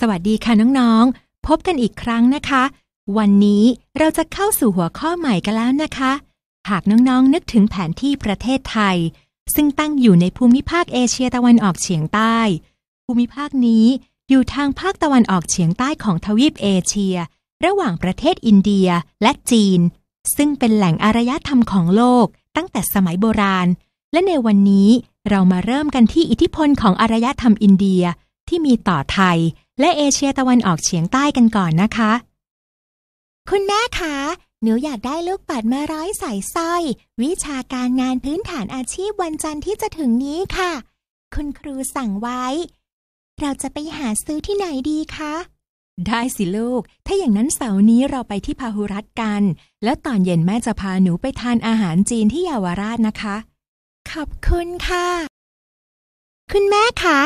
สวัสดีค่ะน้องๆ พบกันอีกครั้งนะคะ วันนี้เราจะเข้าสู่หัวข้อใหม่กันแล้วนะคะ หากน้องๆนึกถึงแผนที่ประเทศไทย ซึ่งตั้งอยู่ในภูมิภาคเอเชียตะวันออกเฉียงใต้ ภูมิภาคนี้ อยู่ทางภาคตะวันออกเฉียงใต้ของทวีปเอเชีย ระหว่างประเทศอินเดียและจีน ซึ่งเป็นแหล่งอารยธรรมของโลก ตั้งแต่สมัยโบราณ และในวันนี้เรามาเริ่มกันที่อิทธิพลของอารยธรรมอินเดียที่มีต่อไทยและเอเชียตะวันออกเฉียงใต้กันก่อนนะคะ คุณแม่คะ หนูอยากได้ลูกปัดมาร้อยสายสร้อย วิชาการงานพื้นฐานอาชีพวันจันทร์ที่จะถึงนี้ค่ะ คุณครูสั่งไว้ เราจะไปหาซื้อที่ไหนดีคะได้สิลูก ถ้าอย่างนั้นเสาร์นี้เราไปที่พาหุรัตกัน แล้วตอนเย็นแม่จะพาหนูไปทานอาหารจีนที่เยาวราชนะคะ ขอบคุณค่ะ คุณแม่คะ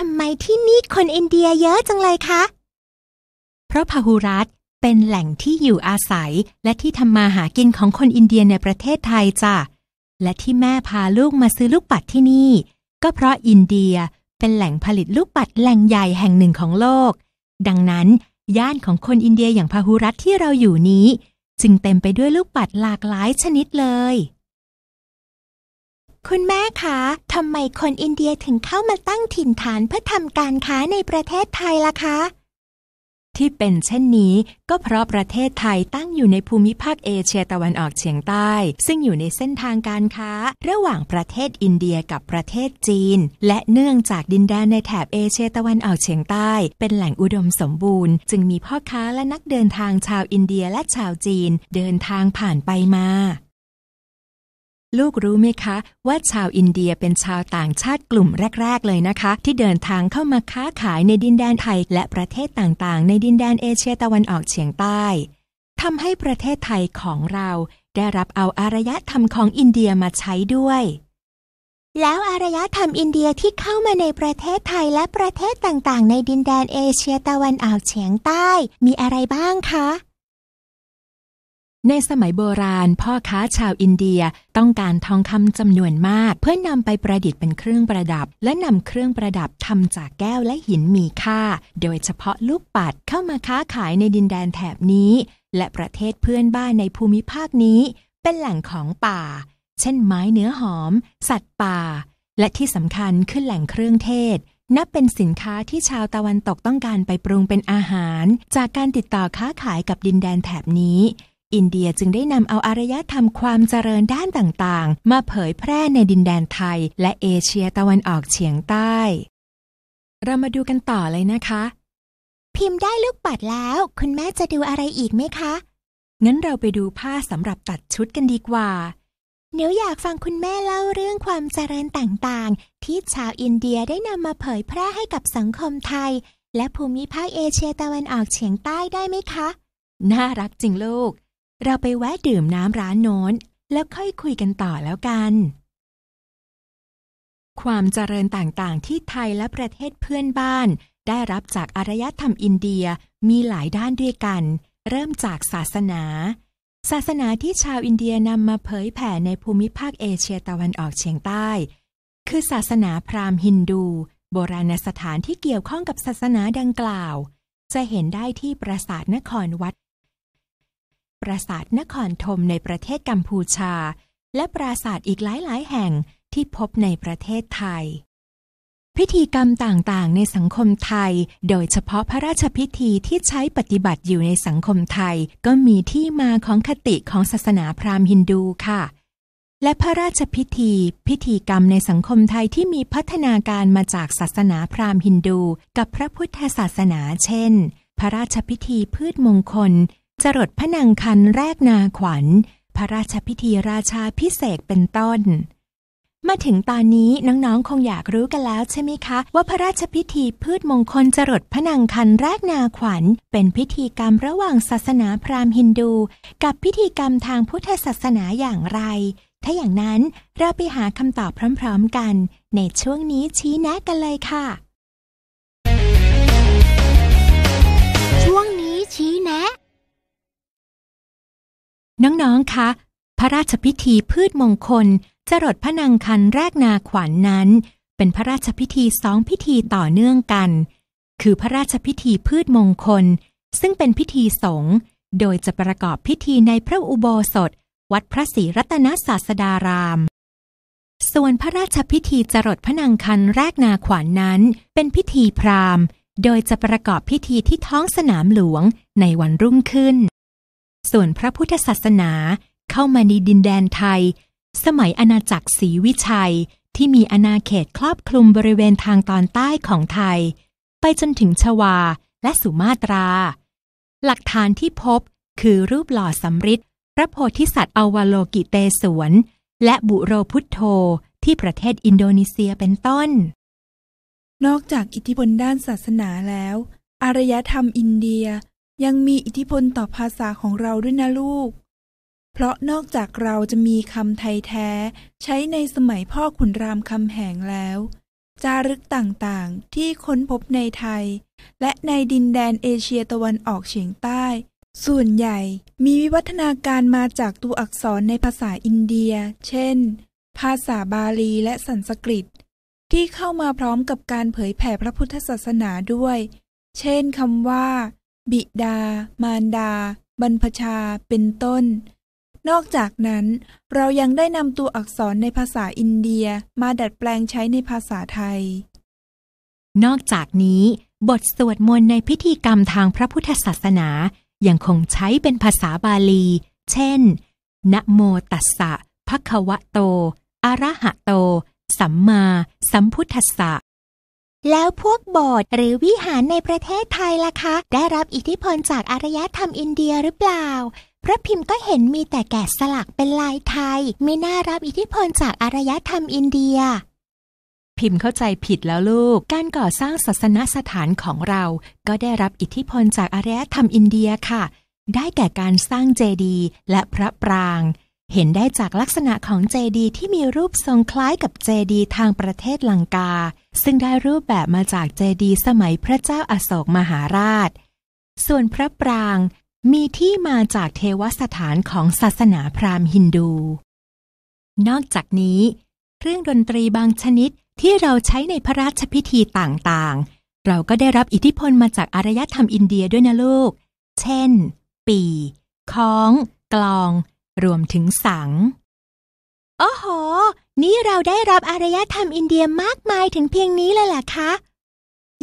ทำไมที่นี่คนอินเดียเยอะจังเลยคะ เพราะพาหุรัตเป็นแหล่งที่อยู่อาศัยและที่ทำมาหากินของคนอินเดียในประเทศไทยจ้ะและที่แม่พาลูกมาซื้อลูกปัดที่นี่ ก็เพราะอินเดียเป็นแหล่งผลิตลูกปัดแหล่งใหญ่แห่งหนึ่งของโลก ดังนั้น ย่านของคนอินเดียอย่างพาหุรัตที่เราอยู่นี้จึงเต็มไปด้วยลูกปัดหลากหลายชนิดเลยคุณแม่คะทำไมคนอินเดียถึงเข้ามาตั้งถิ่นฐานเพื่อทำการค้าในประเทศไทยล่ะคะ ที่เป็นเช่นนี้ ก็เพราะประเทศไทยตั้งอยู่ในภูมิภาคเอเชียตะวันออกเฉียงใต้ ซึ่งอยู่ในเส้นทางการค้าระหว่างประเทศอินเดียกับประเทศจีน และเนื่องจากดินแดนในแถบเอเชียตะวันออกเฉียงใต้ เป็นแหล่งอุดมสมบูรณ์จึงมีพ่อค้าและนักเดินทางชาวอินเดียและชาวจีนเดินทางผ่านไปมาลูกรู้ไหมคะว่าชาวอินเดียเป็นชาวต่างชาติกลุ่มแรก ๆ เลยนะคะ ที่เดินทางเข้ามาค้าขายในดินแดนไทยและประเทศต่างๆ ในดินแดนเอเชียตะวันออกเฉียงใต้ทำให้ประเทศไทยของเราได้รับเอาอารยธรรมของอินเดียมาใช้ด้วย แล้วอารยธรรมอินเดียที่เข้ามาในประเทศไทยและประเทศต่างๆ ในดินแดนเอเชียตะวันออกเฉียงใต้มีอะไรบ้างคะในสมัยโบราณ พ่อค้าชาวอินเดียต้องการทองคำจำนวนมากเพื่อนำไปประดิษฐ์เป็นเครื่องประดับ และนำเครื่องประดับทำจากแก้วและหินมีค่า โดยเฉพาะลูกปัดเข้ามาค้าขายในดินแดนแถบนี้ และประเทศเพื่อนบ้านในภูมิภาคนี้ เป็นแหล่งของป่า เช่นไม้เนื้อหอม สัตว์ป่า และที่สำคัญคือแหล่งเครื่องเทศ นับเป็นสินค้าที่ชาวตะวันตกต้องการไปปรุงเป็นอาหาร จากการติดต่อค้าขายกับดินแดนแถบนี้อินเดียจึงได้นำเอาอารยธรรมความเจริญด้านต่างๆ มาเผยแพร่ในดินแดนไทย และเอเชียตะวันออกเฉียงใต้ เรามาดูกันต่อเลยนะคะ พิมพ์ได้ลูกปัดแล้ว คุณแม่จะดูอะไรอีกไหมคะงั้นเราไปดูผ้าสำหรับตัดชุดกันดีกว่าเนี๋ยวอยากฟังคุณแม่เล่าเรื่องความเจริญต่างๆ ที่ชาวอินเดียได้นำมาเผยแพร่ให้กับสังคมไทย และภูมิภาคเอเชียตะวันออกเฉียงใต้ได้ไหมคะ น่ารักจริงลูกเราไปแวะดื่มน้ำร้านโน้น แล้วค่อยคุยกันต่อแล้วกัน ความเจริญต่างๆที่ไทยและประเทศเพื่อนบ้าน ได้รับจากอารยธรรมอินเดียมีหลายด้านด้วยกัน เริ่มจากศาสนา ศาสนาที่ชาวอินเดียนำมาเผยแผ่ในภูมิภาคเอเชียตะวันออกเฉียงใต้ คือศาสนาพราหมณ์ฮินดู โบราณสถานที่เกี่ยวข้องกับศาสนาดังกล่าว จะเห็นได้ที่ปราสาทนครวัดปราสาทนครธมในประเทศกัมพูชา และปราสาทอีกหลายๆ แห่งที่พบในประเทศไทย พิธีกรรมต่างๆในสังคมไทยโดยเฉพาะพระราชพิธีที่ใช้ปฏิบัติอยู่ในสังคมไทยก็มีที่มาของคติของศาสนาพราหมณ์ฮินดูค่ะ และพระราชพิธี พิธีกรรมในสังคมไทยที่มีพัฒนาการมาจากศาสนาพราหมณ์ฮินดูกับพระพุทธศาสนาเช่น พระราชพิธีพืชมงคลจรดพระนางคันแรกนาขวัญ พระราชพิธีราชาพิเศษเป็นต้น มาถึงตอนนี้น้อง ๆ คงอยากรู้กันแล้วใช่ไหมคะ ว่าพระราชพิธีพืชมงคลจรดพระนางคันแรกนาขวัญ เป็นพิธีกรรมระหว่างศาสนาพราหมณ์ฮินดู กับพิธีกรรมทางพุทธศาสนาอย่างไร ถ้าอย่างนั้นเราไปหาคำตอบพร้อม ๆกัน ในช่วงนี้ชี้แนะกันเลยค่ะน้องๆ คะ พระราชพิธีพืชมงคลจรดพระนางคัน แรกนาขวัญนนั้น เป็นพระราชพิธีสองพิธีต่อเนื่องกัน คือพระราชพิธีพืชมงคล ซึ่งเป็นพิธีสงฆ์ โดยจะประกอบพิธีในพระอุโบสถ วัดพระศรีรัตนศาสดาราม ส่วนพระราชพิธีจรดพระนางคันแรกนาขวัญนนั้น เป็นพิธีพราหมณ์ โดยจะประกอบพิธีที่ท้องสนามหลวงในวันรุ่งขึ้นส่วนพระพุทธศาสนาเข้ามาในดินแดนไทย สมัยอาณาจักรศรีวิชัยที่มีอาณาเขตครอบคลุมบริเวณทางตอนใต้ของไทย ไปจนถึงชวาและสุมาตรา หลักฐานที่พบคือรูปหล่อสำริดพระโพธิสัตว์ อวโลกิเตสวน และบุโรพุทโธที่ประเทศอินโดนีเซียเป็นต้น นอกจากอิทธิพลด้านศาสนาแล้วอารยธรรมอินเดียยังมีอิทธิพลต่อภาษาของเราด้วยนะลูก เพราะนอกจากเราจะมีคำไทยแท้ ใช้ในสมัยพ่อขุนรามคำแหงแล้ว จารึกต่างๆ ที่ค้นพบในไทย และในดินแดนเอเชียตะวันออกเฉียงใต้ ส่วนใหญ่มีวิวัฒนาการมาจากตัวอักษรในภาษาอินเดีย เช่น ภาษาบาลีและสันสกฤต ที่เข้ามาพร้อมกับการเผยแผ่พระพุทธศาสนาด้วย เช่นคำว่าบิดา มารดา บรรพชา เป็นต้น นอกจากนั้น เรายังได้นำตัวอักษรในภาษาอินเดียมาดัดแปลงใช้ในภาษาไทย นอกจากนี้ บทสวดมนต์ในพิธีกรรมทางพระพุทธศาสนายังคงใช้เป็นภาษาบาลี เช่น นะโมตัสสะ ภะคะวะโต อะระหะโต สัมมา สัมพุทธัสสะแล้วพวกโบสถ์หรือวิหารในประเทศไทยล่ะคะ ได้รับอิทธิพลจากอารยธรรมอินเดียหรือเปล่า พระพิมพ์ก็เห็นมีแต่แกะสลักเป็นลายไทยม่น่ารับอิทธิพลจากอารยธรรมอินเดีย พิมพ์เข้าใจผิดแล้วลูก การก่อสร้างศาสนสถานของเรา ก็ได้รับอิทธิพลจากอารยธรรมอินเดียค่ะ ได้แก่การสร้างเจดีย์และพระปรางเห็นได้จากลักษณะของเจดีที่มีรูปทรงคล้ายกับเจดีทางประเทศลังกา ซึ่งได้รูปแบบมาจากเจดีสมัยพระเจ้าอาโศกมหาราช ส่วนพระปรางมีที่มาจากเทวสถานของศาสนาพราหมณ์ฮินดู นอกจากนี้ เครื่องดนตรีบางชนิดที่เราใช้ในพระราชพิธีต่างๆ เราก็ได้รับอิทธิพล มาจากอารยธรรมอินเดียด้วยนะลูก เช่น ปีคอง กลองรวมถึงสัง โอ้โห นี่เราได้รับอารยธรรมอินเดียมากมายถึงเพียงนี้เลยล่ะคะ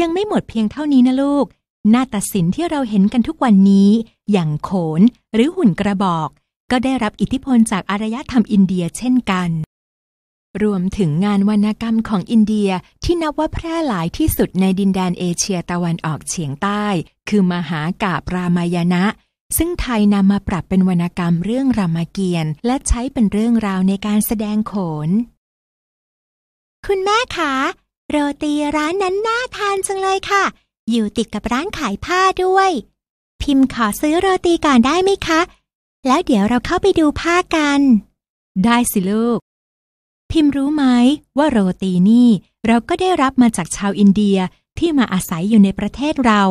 ยังไม่หมดเพียงเท่านี้นะลูก นาฏศิลป์ที่เราเห็นกันทุกวันนี้ อย่างโขนหรือหุ่นกระบอก ก็ได้รับอิทธิพลจากอารยธรรมอินเดียเช่นกัน รวมถึงงานวรรณกรรมของอินเดียที่นับว่าแพร่หลายที่สุดในดินแดนเอเชียตะวันออกเฉียงใต้ คือมหากาปรามายณะซึ่งไทยนำมาปรับเป็นวรรณกรรมเรื่องรามเกียรติ์และใช้เป็นเรื่องราวในการแสดงโขน คุณแม่คะโรตีร้านนั้นน่าทานจังเลยค่ะ อยู่ติดกับร้านขายผ้าด้วย พิมพ์ขอซื้อโรตีก่อนได้ไหมคะ แล้วเดี๋ยวเราเข้าไปดูผ้ากัน ได้สิลูก พิมพ์รู้ไหมว่าโรตีนี่เราก็ได้รับมาจากชาวอินเดียที่มาอาศัยอยู่ในประเทศเรา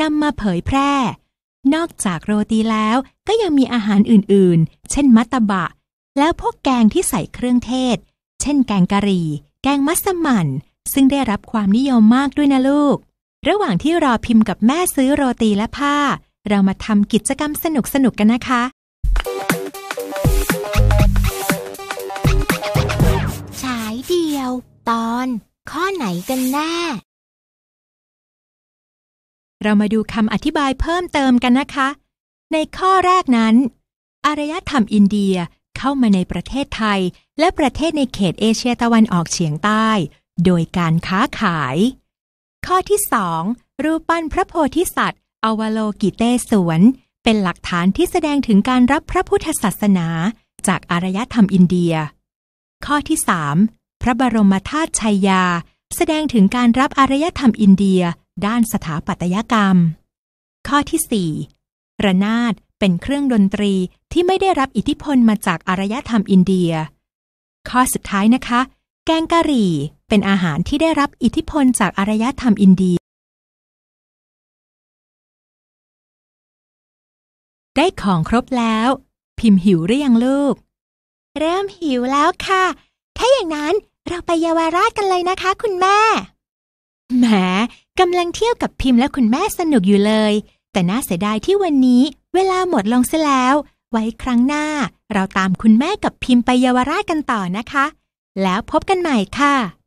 นำมาเผยแพร่นอกจากโรตีแล้วก็ยังมีอาหารอื่น ๆ เช่นมัตตบะ แล้วพวกแกงที่ใส่เครื่องเทศ เช่นแกงกะหรี่ แกงมัสมั่น ซึ่งได้รับความนิยมมากด้วยนะลูก ระหว่างที่รอพิมพ์กับแม่ซื้อโรตีและผ้า เรามาทำกิจกรรมสนุก ๆกกันนะคะฉายเดียว ตอน ข้อไหนกันแน่เรามาดูคำอธิบายเพิ่มเติมกันนะคะ ในข้อแรกนั้นอารยธรรมอินเดียเข้ามาในประเทศไทยและประเทศในเขตเอเชียตะวันออกเฉียงใต้ โดยการค้าขาย ข้อที่สองรูปปั้นพระโพธิสัตว์ อวโลกิเตสวน เป็นหลักฐานที่แสดงถึงการรับพระพุทธศาสนา จากอารยธรรมอินเดีย ข้อที่สามพระบรมธาตุชัยยา แสดงถึงการรับอารยธรรมอินเดียด้านสถาปัตยกรรม ข้อที่ 4 ระนาด เป็นเครื่องดนตรีที่ไม่ได้รับอิทธิพลมาจากอารยธรรมอินเดีย ข้อสุดท้ายนะคะ แกงกะหรี่เป็นอาหารที่ได้รับอิทธิพลจากอารยธรรมอินเดีย ได้ของครบแล้ว พิมพ์หิวหรือยังลูก เริ่มหิวแล้วค่ะ ถ้าอย่างนั้นเราไปเยาวราชกันเลยนะคะ คุณแม่แหมกำลังเที่ยวกับพิมพ์และคุณแม่สนุกอยู่เลย แต่น่าเสียดายที่วันนี้เวลาหมดลงซะแล้ว ไว้ครั้งหน้า เราตามคุณแม่กับพิมพ์ไปเยาวราชกันต่อนะคะ แล้วพบกันใหม่ค่ะ